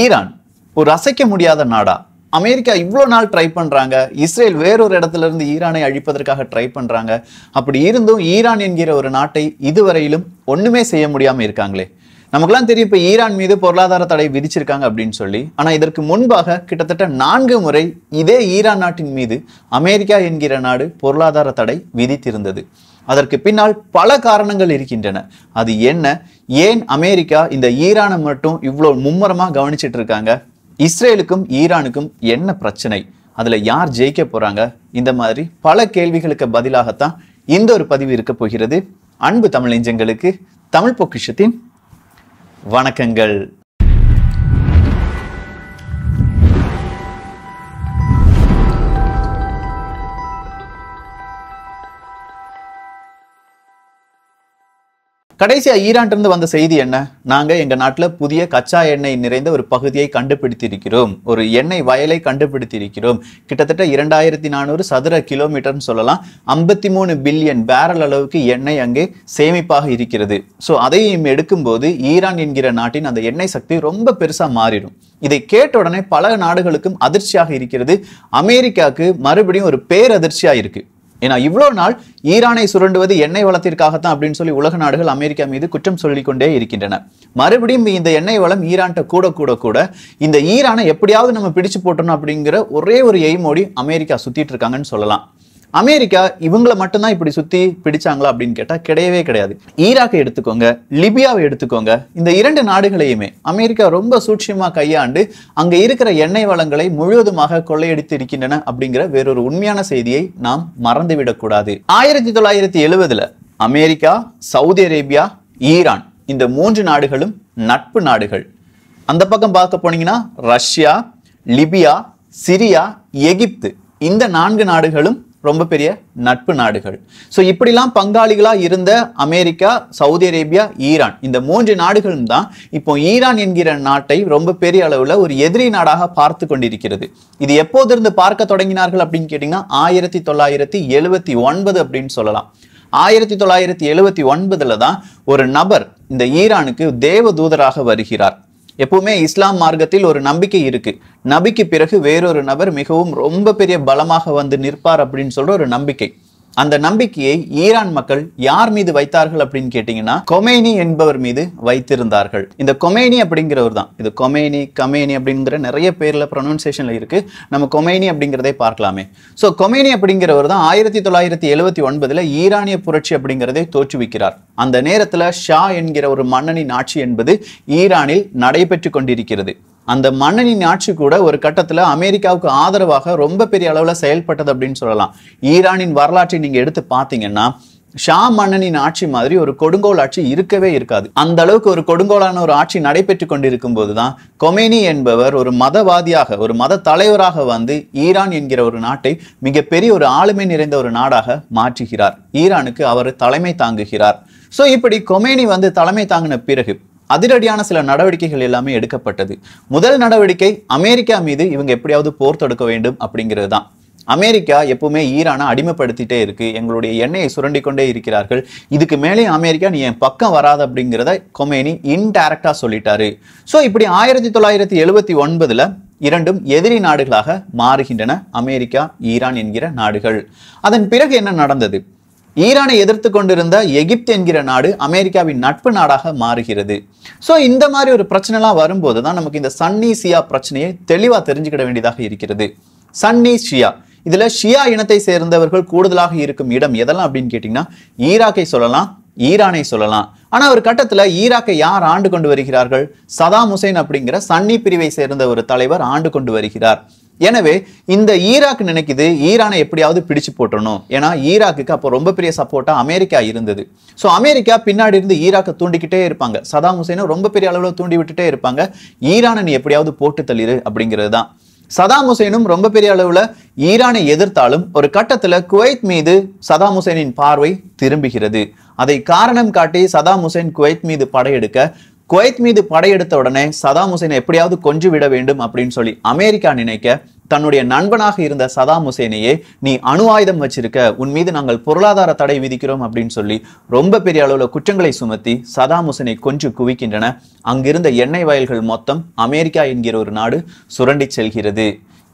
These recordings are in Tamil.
ஈரான் ஒரு அசைக்க முடியாத நாடா அமெரிக்கா இவ்வளோ நாள் ட்ரை பண்ணுறாங்க இஸ்ரேல் வேறொரு இடத்துல இருந்து ஈரானை அழிப்பதற்காக ட்ரை பண்ணுறாங்க அப்படி இருந்தும் ஈரான் என்கிற ஒரு நாட்டை இதுவரையிலும் ஒன்றுமே செய்ய முடியாமல் இருக்காங்களே நமக்குலாம் தெரியும் இப்போ ஈரான் மீது பொருளாதார தடை விதிச்சிருக்காங்க அப்படின்னு சொல்லி ஆனால் இதற்கு முன்பாக கிட்டத்தட்ட நான்கு முறை இதே ஈரான் நாட்டின் மீது அமெரிக்கா என்கிற நாடு பொருளாதார தடை விதித்திருந்தது அதற்கு பின்னால் பல காரணங்கள் இருக்கின்றன அது என்ன ஏன் அமெரிக்கா இந்த ஈரானை மட்டும் இவ்வளோ மும்முரமாக கவனிச்சிட்டு இருக்காங்க இஸ்ரேலுக்கும் ஈரானுக்கும் என்ன பிரச்சனை அதில் யார் ஜெயிக்க போகிறாங்க இந்த மாதிரி பல கேள்விகளுக்கு பதிலாகத்தான் இந்த ஒரு பதிவு இருக்க போகிறது அன்பு தமிழஞ்சங்களுக்கு தமிழ் பொக்கிஷத்தின் வணக்கங்கள் கடைசியாக ஈரான்ட்டிருந்து வந்த செய்தி என்ன நாங்கள் எங்கள் நாட்டில் புதிய கச்சா எண்ணெய் நிறைந்த ஒரு பகுதியை கண்டுபிடித்திருக்கிறோம் ஒரு எண்ணெய் வயலை கண்டுபிடித்திருக்கிறோம் கிட்டத்தட்ட இரண்டாயிரத்தி நானூறு சதுர கிலோமீட்டர்னு சொல்லலாம் ஐம்பத்தி மூணு பில்லியன் பேரல் அளவுக்கு எண்ணெய் அங்கே சேமிப்பாக இருக்கிறது ஸோ அதையும் எடுக்கும்போது ஈரான் என்கிற நாட்டின் அந்த எண்ணெய் சக்தி ரொம்ப பெருசாக மாறிடும் இதை கேட்ட உடனே பல நாடுகளுக்கும் அதிர்ச்சியாக இருக்கிறது அமெரிக்காவுக்கு மறுபடியும் ஒரு பேரதிர்ச்சியாக இருக்குது ஏன்னா இவ்வளோ நாள் ஈரானை சுரண்டுவது எண்ணெய் வளத்திற்காகத்தான் அப்படின்னு சொல்லி உலக நாடுகள் அமெரிக்கா மீது குற்றம் சொல்லிக்கொண்டே இருக்கின்றன மறுபடியும் இந்த எண்ணெய் வளம் ஈரான்கிட்ட கூட கூட கூட இந்த ஈரானை எப்படியாவது நம்ம பிடிச்சு போட்டணும் அப்படிங்கிற ஒரே ஒரு எய்மோடி அமெரிக்கா சுற்றிட்டு இருக்காங்கன்னு சொல்லலாம் அமெரிக்கா இவங்களை மட்டும்தான் இப்படி சுற்றி பிடிச்சாங்களா அப்படின்னு கேட்டால் கிடையவே கிடையாது ஈராக்கை எடுத்துக்கோங்க லிபியாவை எடுத்துக்கோங்க இந்த இரண்டு நாடுகளையுமே அமெரிக்கா ரொம்ப சூட்சியமாக கையாண்டு அங்கே இருக்கிற எண்ணெய் வளங்களை முழுவதுமாக கொள்ளையடித்து இருக்கின்றன அப்படிங்கிற வேறொரு உண்மையான செய்தியை நாம் மறந்துவிடக்கூடாது ஆயிரத்தி தொள்ளாயிரத்தி எழுபதுல அமெரிக்கா சவுதி அரேபியா ஈரான் இந்த மூன்று நாடுகளும் நட்பு நாடுகள் அந்த பக்கம் பார்க்க போனீங்கன்னா ரஷ்யா லிபியா சிரியா எகிப்து இந்த நான்கு நாடுகளும் ரொம்ப பெரிய நட்பு நாடுகள் ஸோ இப்படிலாம் பங்காளிகளாக இருந்த அமெரிக்கா சவுதி அரேபியா ஈரான் இந்த மூன்று நாடுகளும் தான் இப்போ ஈரான் என்கிற நாட்டை ரொம்ப பெரிய அளவில் ஒரு எதிரி நாடாக பார்த்து கொண்டிருக்கிறது இது எப்போதிருந்து பார்க்க தொடங்கினார்கள் அப்படின்னு கேட்டிங்கன்னா ஆயிரத்தி தொள்ளாயிரத்தி எழுபத்தி ஒன்பது அப்படின்னு சொல்லலாம் ஆயிரத்தி தொள்ளாயிரத்தி எழுபத்தி ஒன்பதில் தான் ஒரு நபர் இந்த ஈரானுக்கு தேவ தூதராக வருகிறார் எப்பவுமே இஸ்லாம் மார்க்கத்தில் ஒரு நம்பிக்கை இருக்கு நபிக்கு பிறகு வேறொரு நபர் மிகவும் ரொம்ப பெரிய பலமாக வந்து நிற்பார் அப்படின்னு சொல்ற ஒரு நம்பிக்கை அந்த நம்பிக்கையை ஈரான் மக்கள் யார் மீது வைத்தார்கள் அப்படின்னு கேட்டீங்கன்னா கொமேனி என்பவர் மீது வைத்திருந்தார்கள் இந்த கொமேனி அப்படிங்கிறவர் தான் இது கொமேனி கமேனி அப்படிங்கிற நிறைய பேர்ல ப்ரொனன்சேஷன்ல இருக்கு நம்ம கொமேனி அப்படிங்கிறதே பார்க்கலாமே ஸோ கொமேனி அப்படிங்கிறவர் தான் ஆயிரத்தி தொள்ளாயிரத்தி எழுபத்தி ஒன்பதுல ஈரானிய புரட்சி அப்படிங்கிறதை தோற்றுவிக்கிறார் அந்த நேரத்தில் ஷா என்கிற ஒரு மன்னனின் ஆட்சி என்பது ஈரானில் நடைபெற்று கொண்டிருக்கிறது அந்த மன்னனின் ஆட்சி கூட ஒரு கட்டத்தில் அமெரிக்காவுக்கு ஆதரவாக ரொம்ப பெரிய அளவில் செயல்பட்டது அப்படின்னு சொல்லலாம் ஈரானின் வரலாற்றை நீங்கள் எடுத்து பார்த்தீங்கன்னா ஷா மன்னனின் ஆட்சி மாதிரி ஒரு கொடுங்கோல் ஆட்சி இருக்கவே இருக்காது அந்த அளவுக்கு ஒரு கொடுங்கோலான ஒரு ஆட்சி நடைபெற்று கொண்டிருக்கும் போதுதான் கொமேனி என்பவர் ஒரு மதவாதியாக ஒரு மத தலைவராக வந்து ஈரான் என்கிற ஒரு நாட்டை மிகப்பெரிய ஒரு ஆளுமை நிறைந்த ஒரு நாடாக மாற்றுகிறார் ஈரானுக்கு அவர் தலைமை தாங்குகிறார் ஸோ இப்படி கொமேனி வந்து தலைமை தாங்கின பிறகு அதிரடியான சில நடவடிக்கைகள் எல்லாமே எடுக்கப்பட்டது முதல் நடவடிக்கை அமெரிக்கா மீது இவங்க எப்படியாவது போர் தொடுக்க வேண்டும் அப்படிங்கிறது தான் அமெரிக்கா எப்பவுமே ஈரானை அடிமைப்படுத்திட்டே இருக்கு எங்களுடைய எண்ணெயை சுரண்டி கொண்டே இருக்கிறார்கள் இதுக்கு மேலே அமெரிக்கா நீ என் பக்கம் வராது அப்படிங்கிறத கொமேனி இன்டைரக்டா சொல்லிட்டாரு ஸோ இப்படி ஆயிரத்தி தொள்ளாயிரத்தி எழுபத்தி ஒன்பதுல இரண்டும் எதிரி நாடுகளாக மாறுகின்றன அமெரிக்கா ஈரான் என்கிற நாடுகள் அதன் பிறகு என்ன நடந்தது ஈரானை எதிர்த்து கொண்டிருந்த எகிப்து என்கிற நாடு அமெரிக்காவின் நட்பு நாடாக மாறுகிறது ஸோ இந்த மாதிரி ஒரு பிரச்சனைலாம் வரும்போது தான் நமக்கு இந்த சன்னி சியா பிரச்சனையை தெளிவாக தெரிஞ்சுக்கிட வேண்டியதாக இருக்கிறது சன்னி ஷியா இதில் ஷியா இனத்தை சேர்ந்தவர்கள் கூடுதலாக இருக்கும் இடம் எதெல்லாம் அப்படின்னு கேட்டிங்கன்னா ஈராக்கை சொல்லலாம் ஈரானை சொல்லலாம் ஆனால் ஒரு கட்டத்தில் ஈராக்கை யார் ஆண்டு கொண்டு வருகிறார்கள் சதாம் ஹுசைன் அப்படிங்கிற சன்னி பிரிவை சேர்ந்த ஒரு தலைவர் ஆண்டு கொண்டு வருகிறார் எனவே இந்த ஈராக் நினைக்குது ஈரானை எப்படியாவது பிடிச்சு போட்டணும் ஏன்னா ஈராக்குக்கு அப்போ ரொம்ப பெரிய சப்போர்ட்டாக அமெரிக்கா இருந்தது ஸோ அமெரிக்கா பின்னாடி இருந்து ஈராக்கை தூண்டிக்கிட்டே இருப்பாங்க சதாம் ஹுசேனும் ரொம்ப பெரிய அளவில் தூண்டி விட்டுட்டே இருப்பாங்க ஈரானை நீ எப்படியாவது போட்டு தள்ளிடு அப்படிங்கிறது தான் சதாம் ஹுசேனும் ரொம்ப பெரிய அளவில் ஈரானை எதிர்த்தாலும் ஒரு கட்டத்தில் குவைத் மீது சதாம் ஹுசேனின் பார்வை திரும்புகிறது அதை காரணம் காட்டி சதாம் ஹுசேன் குவைத் மீது படையெடுக்க குவைத் மீது படையெடுத்த உடனே சதாம் ஹுசைனை எப்படியாவது கொஞ்சு விட வேண்டும் அப்படின்னு சொல்லி அமெரிக்கா நினைக்க தன்னுடைய நண்பனாக இருந்த சதாம் ஹுசேனையே நீ அணு ஆயுதம் வச்சிருக்க உன் மீது நாங்கள் பொருளாதார தடை விதிக்கிறோம் அப்படின்னு சொல்லி ரொம்ப பெரிய அளவில் குற்றங்களை சுமத்தி சதாம் ஹுசேனை கொஞ்சம் குவிக்கின்றன அங்கிருந்த எண்ணெய் வயல்கள் மொத்தம் அமெரிக்கா என்கிற ஒரு நாடு சுரண்டி செல்கிறது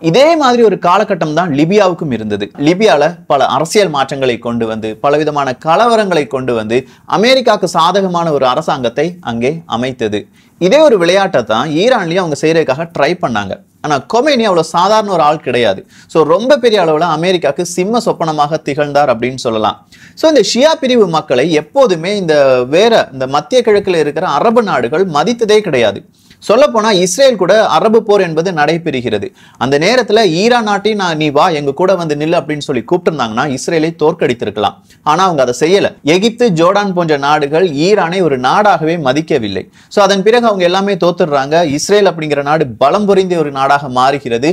இதே மாதிரி ஒரு காலகட்டம் தான் லிபியாவுக்கும் இருந்தது லிபியால பல அரசியல் மாற்றங்களை கொண்டு வந்து பலவிதமான கலவரங்களை கொண்டு வந்து அமெரிக்காவுக்கு சாதகமான ஒரு அரசாங்கத்தை அங்கே அமைத்தது இதே ஒரு விளையாட்டை தான் ஈரான்லேயும் அவங்க செய்கிறதுக்காக ட்ரை பண்ணாங்க ஆனால் கொமேனி அவ்வளோ சாதாரண ஒரு ஆள் கிடையாது ஸோ ரொம்ப பெரிய அளவில் அமெரிக்காவுக்கு சிம்ம சொப்பனமாக திகழ்ந்தார் அப்படின்னு சொல்லலாம் ஸோ இந்த ஷியா பிரிவு மக்களை எப்போதுமே இந்த வேற இந்த மத்திய கிழக்கில் இருக்கிற அரபு நாடுகள் மதித்ததே கிடையாது சொல்லப்போனால் இஸ்ரேல் கூட அரபு போர் என்பது நடைபெறுகிறது அந்த நேரத்தில் ஈரான் நாட்டின் நான் நீ வா எங்க கூட வந்து நில்லு அப்படின்னு சொல்லி கூப்பிட்டுருந்தாங்கன்னா இஸ்ரேலை தோற்கடித்திருக்கலாம் ஆனால் அவங்க அதை செய்யலை எகிப்து ஜோர்டான் போன்ற நாடுகள் ஈரானை ஒரு நாடாகவே மதிக்கவில்லை ஸோ அதன் பிறகு அவங்க எல்லாமே தோத்துடுறாங்க இஸ்ரேல் அப்படிங்கிற நாடு பலம் புரிந்த ஒரு நாடாக மாறுகிறது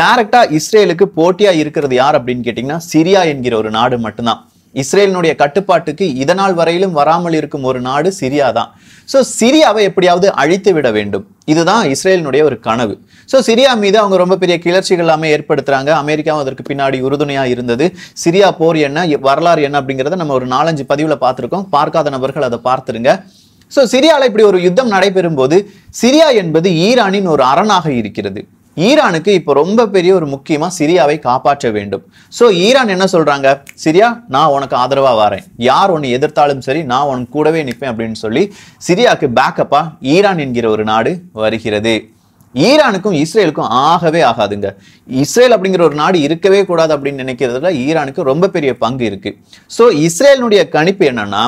டைரக்டா இஸ்ரேலுக்கு போட்டியா இருக்கிறது யார் அப்படின்னு கேட்டிங்கன்னா சிரியா என்கிற ஒரு நாடு மட்டும்தான் இஸ்ரேலினுடைய கட்டுப்பாட்டுக்கு இதனால் வரையிலும் வராமல் இருக்கும் ஒரு நாடு சிரியா தான் ஸோ சிரியாவை எப்படியாவது அழித்து விட வேண்டும் இதுதான் இஸ்ரேலினுடைய ஒரு கனவு ஸோ சிரியா மீது அவங்க ரொம்ப பெரிய கிளர்ச்சிகள் எல்லாமே ஏற்படுத்துகிறாங்க அமெரிக்காவும் அதற்கு பின்னாடி உறுதுணையாக இருந்தது சிரியா போர் என்ன வரலாறு என்ன அப்படிங்கிறத நம்ம ஒரு நாலஞ்சு பதிவில் பார்த்துருக்கோம் பார்க்காத நபர்கள் அதை பார்த்துருங்க ஸோ சிரியாவில் இப்படி ஒரு யுத்தம் நடைபெறும் போது சிரியா என்பது ஈரானின் ஒரு அரணாக இருக்கிறது ஈரானுக்கு இப்போ ரொம்ப பெரிய ஒரு முக்கியமாக சிரியாவை காப்பாற்ற வேண்டும் ஸோ ஈரான் என்ன சொல்கிறாங்க சிரியா நான் உனக்கு ஆதரவாக வரேன் யார் ஒன்று எதிர்த்தாலும் சரி நான் உனக்கு கூடவே நிற்பேன் அப்படின்னு சொல்லி சிரியாவுக்கு பேக்கப்பாக ஈரான் என்கிற ஒரு நாடு வருகிறது ஈரானுக்கும் இஸ்ரேலுக்கும் ஆகவே ஆகாதுங்க இஸ்ரேல் அப்படிங்கிற ஒரு நாடு இருக்கவே கூடாது அப்படின்னு நினைக்கிறதுல ஈரானுக்கு ரொம்ப பெரிய பங்கு இருக்குது ஸோ இஸ்ரேலினுடைய கணிப்பு என்னன்னா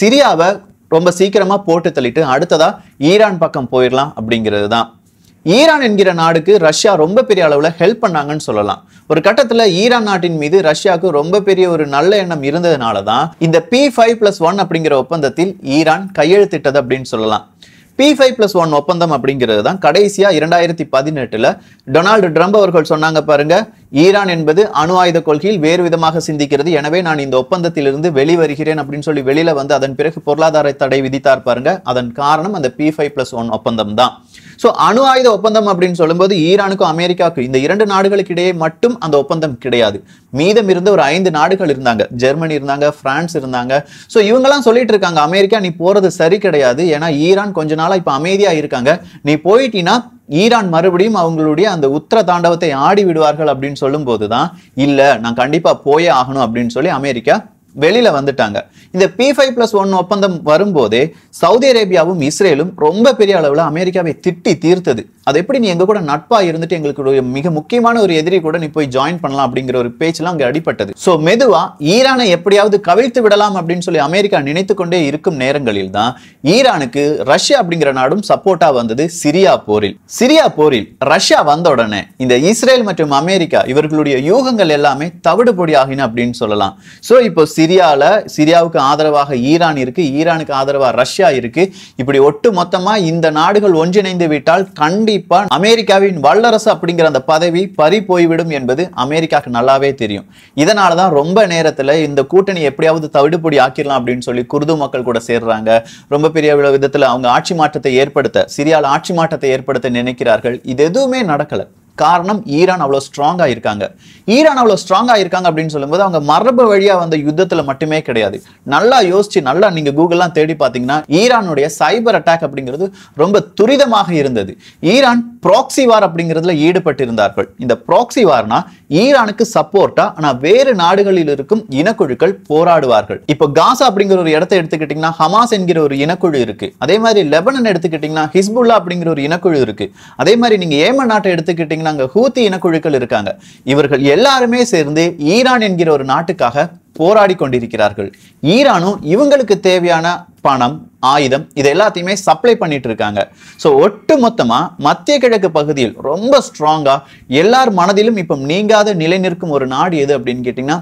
சிரியாவை ரொம்ப சீக்கிரமாக போட்டு தள்ளிட்டு அடுத்ததாக ஈரான் பக்கம் போயிடலாம் அப்படிங்கிறது தான் ஈரான் என்கிற நாடுக்கு ரஷ்யா ரொம்ப பெரிய அளவில் ஹெல்ப் பண்ணாங்கன்னு சொல்லலாம் ஒரு கட்டத்தில் ஈரான் நாட்டின் மீது ரஷ்யாவுக்கு ரொம்ப பெரிய ஒரு நல்ல எண்ணம் இருந்ததுனால தான் இந்த பி ஃபைவ் பிளஸ் ஒன் அப்படிங்கிற ஒப்பந்தத்தில் ஈரான் கையெழுத்திட்டது அப்படின்னு சொல்லலாம் பி ஃபைவ் பிளஸ் ஒன் ஒப்பந்தம் அப்படிங்கிறது தான் கடைசியாக இரண்டாயிரத்தி பதினெட்டில் டொனால்டு ட்ரம்ப் அவர்கள் சொன்னாங்க பாருங்க ஈரான் என்பது அணு ஆயுத கொள்கையில் வேறு விதமாக சிந்திக்கிறது எனவே நான் இந்த ஒப்பந்தத்திலிருந்து வெளிவருகிறேன் அப்படின்னு சொல்லி வெளியில் வந்து அதன் பிறகு பொருளாதார தடை விதித்தார் பாருங்க அதன் காரணம் அந்த பி ஃபைவ் பிளஸ் ஒன் ஒப்பந்தம் தான் ஸோ அணு ஆயுத ஒப்பந்தம் அப்படின்னு சொல்லும்போது ஈரானுக்கும் அமெரிக்காவுக்கும் இந்த இரண்டு நாடுகளுக்கு இடையே மட்டும் அந்த ஒப்பந்தம் கிடையாது மீதம் இருந்த ஒரு ஐந்து நாடுகள் இருந்தாங்க ஜெர்மனி இருந்தாங்க பிரான்ஸ் இருந்தாங்க ஸோ இவங்கெல்லாம் சொல்லிட்டு இருக்காங்க அமெரிக்கா நீ போறது சரி கிடையாது ஏன்னா ஈரான் கொஞ்ச நாளாக இப்போ அமைதியாக இருக்காங்க நீ போயிட்டீங்கன்னா ஈரான் மறுபடியும் அவங்களுடைய அந்த உத்தர தாண்டவத்தை ஆடி விடுவார்கள் அப்படின்னு சொல்லும்போது தான் இல்லை நான் கண்டிப்பாக போயே ஆகணும் அப்படின்னு சொல்லி அமெரிக்கா வெளியில வந்துட்டாங்க இந்த பி ஃபைவ் பிளஸ் ஒன் ஒப்பந்தம் வரும்போதே சவுதி அரேபியாவும் இஸ்ரேலும் ரொம்ப பெரிய அளவில் அமெரிக்காவை திட்டி தீர்த்தது அது எப்படி நீ எங்க கூட நட்பா இருந்துட்டு எங்களுக்கு மிக முக்கியமான ஒரு எதிரி கூட நீ போய் ஜாயின் பண்ணலாம் அப்படிங்கிற ஒரு பேச்செலாம் அங்கே அடிப்பட்டது ஸோ மெதுவாக ஈரானை எப்படியாவது கவிழ்த்து விடலாம் அப்படின்னு சொல்லி அமெரிக்கா நினைத்து கொண்டே இருக்கும் நேரங்களில் தான் ஈரானுக்கு ரஷ்யா அப்படிங்கிற நாடும் சப்போர்ட்டா வந்தது சிரியா போரில் சிரியா போரில் ரஷ்யா வந்த உடனே இந்த இஸ்ரேல் மற்றும் அமெரிக்கா இவர்களுடைய யூகங்கள் எல்லாமே தவிடுபொடி ஆகின அப்படின்னு சொல்லலாம் ஸோ இப்போ சிரியாவில் சிரியாவுக்கு ஆதரவாக ஈரான் இருக்குது ஈரானுக்கு ஆதரவாக ரஷ்யா இருக்குது இப்படி ஒட்டு மொத்தமாக இந்த நாடுகள் ஒன்றிணைந்து விட்டால் கண்டிப்பாக அமெரிக்காவின் வல்லரசு அப்படிங்கிற அந்த பதவி பறி போய்விடும் என்பது அமெரிக்காவுக்கு நல்லாவே தெரியும் இதனால தான் ரொம்ப நேரத்தில் இந்த கூட்டணி எப்படியாவது தவிடுபொடி ஆக்கிடலாம் அப்படின்னு சொல்லி குர்து மக்கள் கூட சேர்றாங்க ரொம்ப பெரிய விதத்தில் அவங்க ஆட்சி மாற்றத்தை ஏற்படுத்த சிரியாவில் ஆட்சி மாற்றத்தை ஏற்படுத்த நினைக்கிறார்கள் இது எதுவுமே நடக்கலை காரணம் ஈரான் அவ்வளோ ஸ்ட்ராங்காக இருக்காங்க ஈரான் அவ்வளோ ஸ்ட்ராங்காக இருக்காங்க அப்படின்னு சொல்லும்போது அவங்க மரபு வழியாக வந்த யுத்தத்தில் மட்டுமே கிடையாது நல்லா யோசிச்சு நல்லா நீங்கள் கூகுள்லாம் தேடி பார்த்தீங்கன்னா ஈரானுடைய சைபர் அட்டாக் அப்படிங்கிறது ரொம்ப துரிதமாக இருந்தது ஈரான் ப்ராக்சி வார் அப்படிங்கிறதுல ஈடுபட்டிருந்தார்கள் இந்த ப்ராக்சி வார்னா ஈரானுக்கு சப்போர்ட்டா ஆனா வேறு நாடுகளில் இருக்கும் இனக்குழுக்கள் போராடுவார்கள் இப்போ காசா அப்படிங்கிற ஒரு இடத்தை எடுத்துக்கிட்டீங்கன்னா ஹமாஸ் என்கிற ஒரு இனக்குழு இருக்கு அதே மாதிரி லெபனன் எடுத்துக்கிட்டீங்கன்னா ஹிஸ்புல்லா அப்படிங்கிற ஒரு இனக்குழு இருக்கு அதே மாதிரி நீங்க ஏமன் நாட்டை எடுத்துக்கிட்டீங்கன்னா அங்க ஹூத்தி இனக்குழுக்கள் இருக்காங்க இவர்கள் எல்லாருமே சேர்ந்து ஈரான் என்கிற ஒரு நாட்டுக்காக போராடி கொண்டிருக்கிறார்கள் ஈரானும் இவங்களுக்கு தேவையான பணம் ஆயுதம் இது எல்லாத்தையுமே சப்ளை பண்ணிட்டு இருக்காங்க ஸோ ஒட்டு மொத்தமாக மத்திய கிழக்கு பகுதியில் ரொம்ப ஸ்ட்ராங்காக எல்லார் மனதிலும் இப்போ நீங்காத நிலை நிற்கும் ஒரு நாடு எது அப்படின்னு கேட்டிங்கன்னா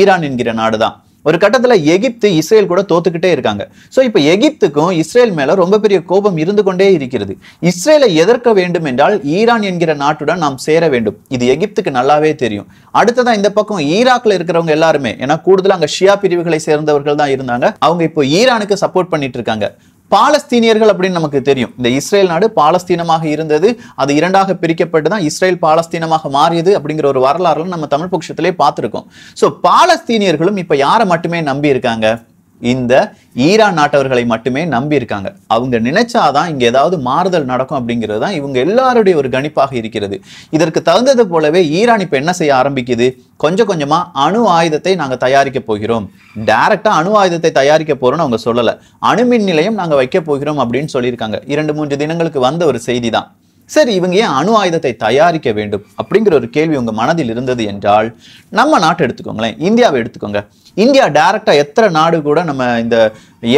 ஈரான் என்கிற நாடு தான் ஒரு கட்டத்தில் எகிப்து இஸ்ரேல் கூட தோத்துக்கிட்டே இருக்காங்க ஸோ இப்போ எகிப்துக்கும் இஸ்ரேல் மேலே ரொம்ப பெரிய கோபம் இருந்து கொண்டே இருக்கிறது இஸ்ரேலை எதிர்க்க வேண்டும் என்றால் ஈரான் என்கிற நாட்டுடன் நாம் சேர வேண்டும் இது எகிப்துக்கு நல்லாவே தெரியும் அடுத்ததான் இந்த பக்கம் ஈராக்ல இருக்கிறவங்க எல்லாருமே ஏன்னா கூடுதலாக அங்கே ஷியா பிரிவுகளை சேர்ந்தவர்கள் தான் இருந்தாங்க அவங்க இப்போ ஈரானுக்கு சப்போர்ட் பண்ணிட்டு இருக்காங்க பாலஸ்தீனியர்கள் அப்படின்னு நமக்கு தெரியும் இந்த இஸ்ரேல் நாடு பாலஸ்தீனமாக இருந்தது அது இரண்டாக பிரிக்கப்பட்டு தான் இஸ்ரேல் பாலஸ்தீனமாக மாறியது அப்படிங்கிற ஒரு வரலாறுல நம்ம தமிழ் பட்சத்திலே பார்த்துருக்கோம் ஸோ பாலஸ்தீனியர்களும் இப்போ யாரை மட்டுமே நம்பி இருக்காங்க இந்த ஈரான் நாட்டவர்களை மட்டுமே நம்பி இருக்காங்க அவங்க நினைச்சாதான் இங்க ஏதாவது மாறுதல் நடக்கும் அப்படிங்கிறது தான் இவங்க எல்லாருடைய ஒரு கணிப்பாக இருக்கிறது இதற்கு தகுந்தது போலவே ஈரான் இப்போ என்ன செய்ய ஆரம்பிக்குது கொஞ்சம் கொஞ்சமா அணு ஆயுதத்தை நாங்கள் தயாரிக்க போகிறோம் டைரக்டா அணு ஆயுதத்தை தயாரிக்க போறோம்னு அவங்க சொல்லலை அணுமின் நிலையம் நாங்கள் வைக்க போகிறோம் அப்படின்னு சொல்லியிருக்காங்க இரண்டு மூன்று தினங்களுக்கு வந்த ஒரு செய்தி தான் சரி இவங்க ஏன் அணு ஆயுதத்தை தயாரிக்க வேண்டும் அப்படிங்கிற ஒரு கேள்வி உங்கள் மனதில் இருந்தது என்றால் நம்ம நாட்டை எடுத்துக்கோங்களேன் இந்தியாவை எடுத்துக்கோங்க இந்தியா டைரக்டாக எத்தனை நாடு கூட நம்ம இந்த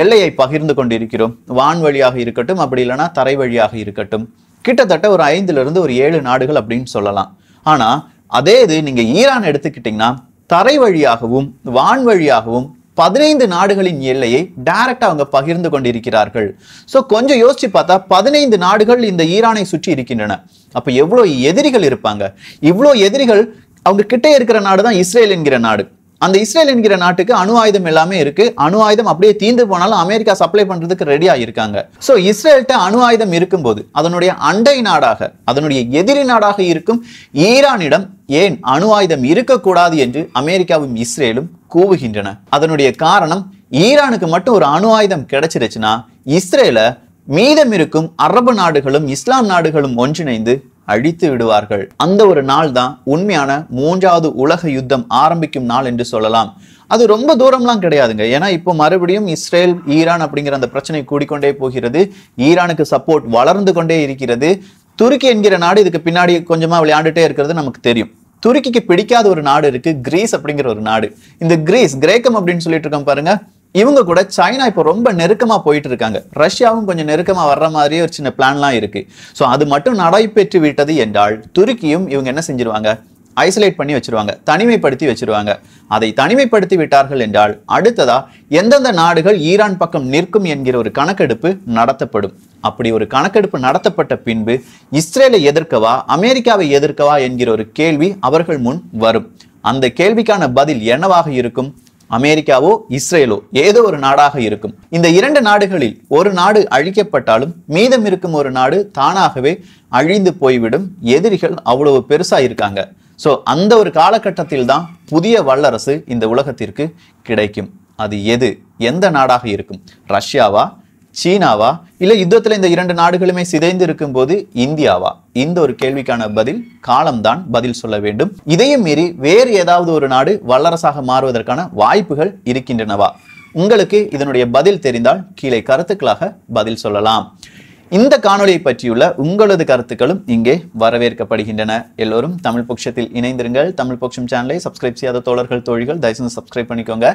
எல்லையை பகிர்ந்து கொண்டிருக்கிறோம் வான் வழியாக இருக்கட்டும் அப்படி இல்லைனா தரை வழியாக இருக்கட்டும் கிட்டத்தட்ட ஒரு ஐந்துலேருந்து ஒரு ஏழு நாடுகள் அப்படின்னு சொல்லலாம் ஆனால் அதே இது நீங்கள் ஈரான் எடுத்துக்கிட்டிங்கன்னா தரை வழியாகவும் வான் வழியாகவும் பதினைந்து நாடுகளின் எல்லையை டைரக்டா அவங்க பகிர்ந்து கொண்டிருக்கிறார்கள் ஸோ கொஞ்சம் யோசிச்சு பார்த்தா பதினைந்து நாடுகள் இந்த ஈரானை சுற்றி இருக்கின்றன அப்போ எவ்வளோ எதிரிகள் இருப்பாங்க இவ்வளோ எதிரிகள் அவங்க கிட்டே இருக்கிற நாடு தான் இஸ்ரேல் என்கிற நாடு அந்த இஸ்ரேல் என்கிற நாட்டுக்கு அணு ஆயுதம் எல்லாமே இருக்கு அணு ஆயுதம் அப்படியே தீந்து போனாலும் அமெரிக்கா சப்ளை பண்றதுக்கு ரெடியா இருக்காங்க ஸோ இஸ்ரேல்கிட்ட அணு ஆயுதம் இருக்கும்போது அதனுடைய அண்டை நாடாக அதனுடைய எதிரி நாடாக இருக்கும் ஈரானிடம் ஏன் அணு ஆயுதம் இருக்கக்கூடாது என்று அமெரிக்காவும் இஸ்ரேலும் கூவுகின்றன அதனுடைய காரணம் ஈரானுக்கு மட்டும் ஒரு அணு ஆயுதம் கிடைச்சிருச்சுன்னா இஸ்ரேல மீதம் இருக்கும் அரபு நாடுகளும் இஸ்லாம் நாடுகளும் ஒன்றிணைந்து அழித்து விடுவார்கள் அந்த ஒரு நாள் தான் உண்மையான மூன்றாவது உலக யுத்தம் ஆரம்பிக்கும் நாள் என்று சொல்லலாம் அது ரொம்ப தூரம்லாம் கிடையாதுங்க ஏன்னா இப்போ மறுபடியும் இஸ்ரேல் ஈரான் அப்படிங்கிற அந்த பிரச்சனை கூடிக்கொண்டே போகிறது ஈரானுக்கு சப்போர்ட் வளர்ந்து கொண்டே இருக்கிறது துருக்கி என்கிற நாடு இதுக்கு பின்னாடி கொஞ்சமாக விளையாண்டுட்டே இருக்கிறது நமக்கு தெரியும் துருக்கிக்கு பிடிக்காத ஒரு நாடு இருக்கு கிரீஸ் அப்படிங்கிற ஒரு நாடு இந்த கிரீஸ் கிரேக்கம் அப்படின்னு சொல்லிட்டு இருக்கோம் பாருங்க இவங்க கூட சைனா இப்போ ரொம்ப நெருக்கமாக போயிட்டு இருக்காங்க ரஷ்யாவும் கொஞ்சம் நெருக்கமாக வர்ற மாதிரியே ஒரு சின்ன பிளான்லாம் இருக்கு ஸோ அது மட்டும் நடைபெற்று விட்டது என்றால் துருக்கியும் இவங்க என்ன செஞ்சிருவாங்க ஐசோலேட் பண்ணி வச்சிருவாங்க தனிமைப்படுத்தி வச்சிருவாங்க அதை தனிமைப்படுத்தி விட்டார்கள் என்றால் அடுத்ததா எந்தெந்த நாடுகள் ஈரான் பக்கம் நிற்கும் என்கிற ஒரு கணக்கெடுப்பு நடத்தப்படும் அப்படி ஒரு கணக்கெடுப்பு நடத்தப்பட்ட பின்பு இஸ்ரேலை எதிர்க்கவா அமெரிக்காவை எதிர்க்கவா என்கிற ஒரு கேள்வி அவர்கள் முன் வரும் அந்த கேள்விக்கான பதில் என்னவாக இருக்கும் அமெரிக்காவோ இஸ்ரேலோ ஏதோ ஒரு நாடாக இருக்கும் இந்த இரண்டு நாடுகளில் ஒரு நாடு அழிக்கப்பட்டாலும் மீதம் இருக்கும் ஒரு நாடு தானாகவே அழிந்து போய்விடும் எதிரிகள் அவ்வளவு பெருசா இருக்காங்க ஸோ அந்த ஒரு காலகட்டத்தில் தான் புதிய வல்லரசு இந்த உலகத்திற்கு கிடைக்கும் அது எது எந்த நாடாக இருக்கும் ரஷ்யாவா சீனாவா இல்லை யுத்தத்தில் இந்த இரண்டு நாடுகளுமே சிதைந்து இருக்கும்போது இந்தியாவா இந்த ஒரு கேள்விக்கான பதில் காலம்தான் பதில் சொல்ல வேண்டும் இதையும் மீறி வேறு ஏதாவது ஒரு நாடு வல்லரசாக மாறுவதற்கான வாய்ப்புகள் இருக்கின்றனவா உங்களுக்கு இதனுடைய பதில் தெரிந்தால் கீழே கருத்துக்களாக பதில் சொல்லலாம் இந்த காணொலியை பற்றியுள்ள உங்களது கருத்துக்களும் இங்கே வரவேற்கப்படுகின்றன எல்லோரும் தமிழ் பட்சத்தில் இணைந்திருங்கள் தமிழ் பட்சம் சேனலை சப்ஸ்கிரைப் செய்யாத தோழர்கள் தோழிகள் தயவுசெய்து சப்ஸ்கிரைப் பண்ணிக்கோங்க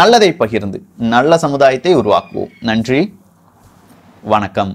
நல்லதை பகிர்ந்து நல்ல சமுதாயத்தை உருவாக்குவோம் நன்றி வணக்கம்